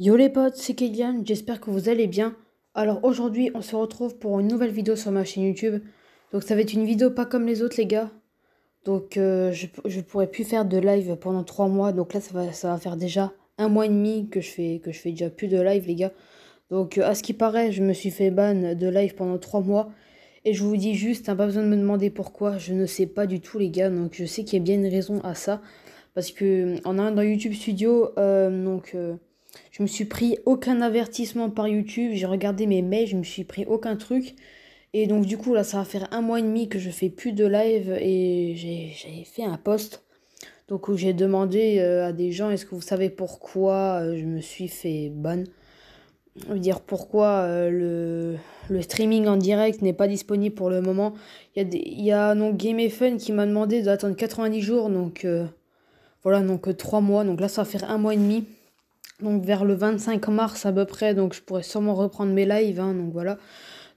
Yo les potes, c'est Kylian, j'espère que vous allez bien. Alors aujourd'hui, on se retrouve pour une nouvelle vidéo sur ma chaîne YouTube. Donc ça va être une vidéo pas comme les autres les gars. Donc euh, je, pourrais plus faire de live pendant 3 mois. Donc là ça va, ça va faire déjà un mois et demi que je fais que je fais déjà plus de live les gars. Donc euh, à ce qui paraît, je me suis fait ban de live pendant 3 mois. Et je vous dis juste, t'as hein, pas besoin de me demander pourquoi, je ne sais pas du tout les gars. Donc je sais qu'il y a bien une raison à ça. Parce que en a dans YouTube Studio, euh, donc je me suis pris aucun avertissement par YouTube. J'ai regardé mes mails, je me suis pris aucun truc. Et donc du coup là ça va faire un mois et demi que je fais plus de live et j'ai fait un post. Donc où j'ai demandé euh, à des gens est-ce que vous savez pourquoi euh, je me suis fait bonne dire pourquoi euh, le, streaming en direct n'est pas disponible pour le moment. Il y a, donc Game qui m'a demandé d'attendre 90 jours, donc voilà, donc 3 mois, donc là ça va faire un mois et demi donc vers le 25 mars à peu près, donc je pourrais sûrement reprendre mes lives, hein, donc voilà.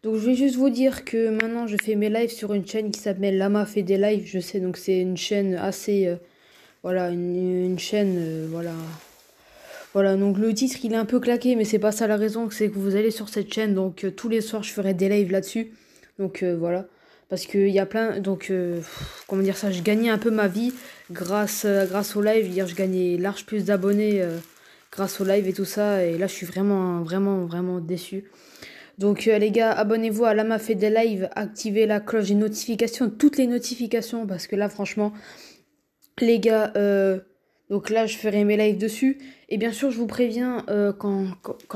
Donc je vais juste vous dire que maintenant je fais mes lives sur une chaîne qui s'appelle Lama fait des lives, je sais, donc c'est une chaîne assez, euh, voilà, une, chaîne, euh, voilà, voilà, donc le titre il est un peu claqué, mais c'est pas ça la raison, c'est que vous allez sur cette chaîne, donc euh, tous les soirs je ferai des lives là-dessus, donc voilà parce qu'il y a plein donc comment dire ça je gagnais un peu ma vie grâce grâce au live je gagnais large plus d'abonnés grâce au live et tout ça. Et là, je suis vraiment, vraiment, vraiment déçu. Donc euh, les gars, abonnez-vous à Lama fait des lives, activez la cloche des notifications, toutes les notifications, parce que là franchement, les gars, euh, donc là je ferai mes lives dessus. Et bien sûr je vous préviens euh, quand,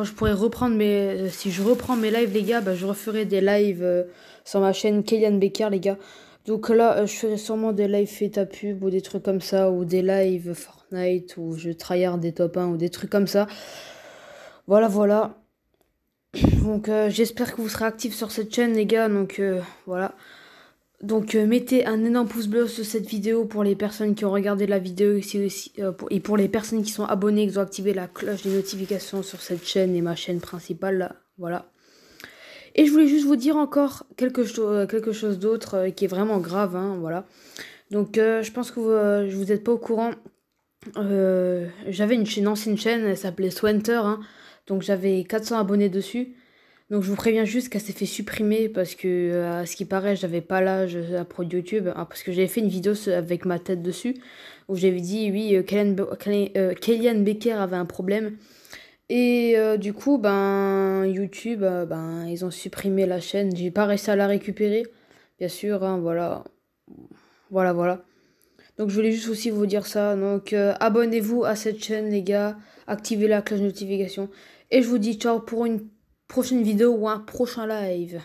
je pourrai reprendre mes. si je reprends mes lives les gars, bah, je referai des lives sur ma chaîne kayan Becker les gars. Donc là, euh, je ferai sûrement des lives fait à pub ou des trucs comme ça, ou des lives Fortnite, ou je tryhard des top 1 ou des trucs comme ça. Voilà, voilà. Donc euh, j'espère que vous serez actifs sur cette chaîne, les gars. Donc euh, voilà. Donc mettez un énorme pouce bleu sur cette vidéo pour les personnes qui ont regardé la vidéo aussi, et pour les personnes qui sont abonnées, qui ont activé la cloche des notifications sur cette chaîne et ma chaîne principale là. Voilà. Et je voulais juste vous dire encore quelque, euh, quelque chose d'autre euh, qui est vraiment grave, hein, voilà. Donc euh, je pense que vous, vous êtes pas au courant. j'avais une ancienne chaîne, elle s'appelait Swenter, hein. donc j'avais 400 abonnés dessus. Donc je vous préviens juste qu'elle s'est fait supprimer parce que, à ce qui paraît, j'avais pas l'âge à pro YouTube. Hein, parce que j'avais fait une vidéo avec ma tête dessus où j'avais dit oui, Kellyanne Becker avait un problème et euh, du coup, ben, YouTube, euh, ben, ils ont supprimé la chaîne. J'ai pas réussi à la récupérer. Bien sûr, hein, voilà. Voilà, voilà. Donc je voulais juste aussi vous dire ça. Donc euh, abonnez-vous à cette chaîne, les gars. Activez la cloche de notification. Et je vous dis ciao pour une prochaine vidéo ou un prochain live.